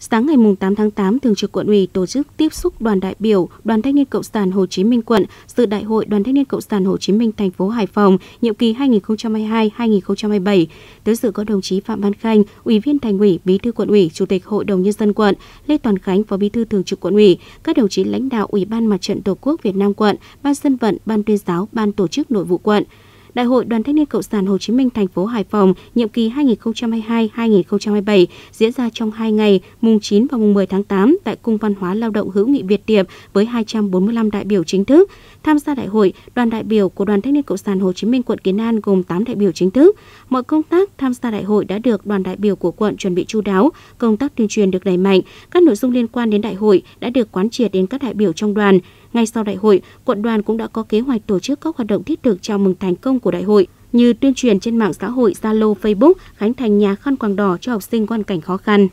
sáng ngày 8 tháng 8, Thường trực quận ủy tổ chức tiếp xúc đoàn đại biểu Đoàn Thanh niên Cộng sản Hồ Chí Minh quận dự Đại hội Đoàn Thanh niên Cộng sản Hồ Chí Minh thành phố Hải Phòng nhiệm kỳ 2022-2027. Tới dự có đồng chí Phạm Văn Khanh, Ủy viên Thành ủy, Bí thư quận ủy, Chủ tịch Hội đồng nhân dân quận, Lê Toàn Khánh, Phó Bí thư Thường trực quận ủy, các đồng chí lãnh đạo Ủy ban Mặt trận Tổ quốc Việt Nam quận, Ban dân vận, Ban tuyên giáo, Ban tổ chức nội vụ quận. Đại hội Đoàn Thanh niên Cộng sản Hồ Chí Minh thành phố Hải Phòng nhiệm kỳ 2022-2027 diễn ra trong 2 ngày, mùng 9 và mùng 10 tháng 8 tại Cung Văn hóa Lao động hữu nghị Việt Tiệp với 245 đại biểu chính thức. Tham gia đại hội, đoàn đại biểu của Đoàn Thanh niên Cộng sản Hồ Chí Minh quận Kiến An gồm 8 đại biểu chính thức. Mọi công tác tham gia đại hội đã được đoàn đại biểu của quận chuẩn bị chu đáo, công tác tuyên truyền được đẩy mạnh, các nội dung liên quan đến đại hội đã được quán triệt đến các đại biểu trong đoàn. Ngay sau đại hội, quận đoàn cũng đã có kế hoạch tổ chức các hoạt động thiết thực chào mừng thành công của của đại hội như tuyên truyền trên mạng xã hội Zalo, Facebook, khánh thành nhà khăn quàng đỏ cho học sinh quan cảnh khó khăn.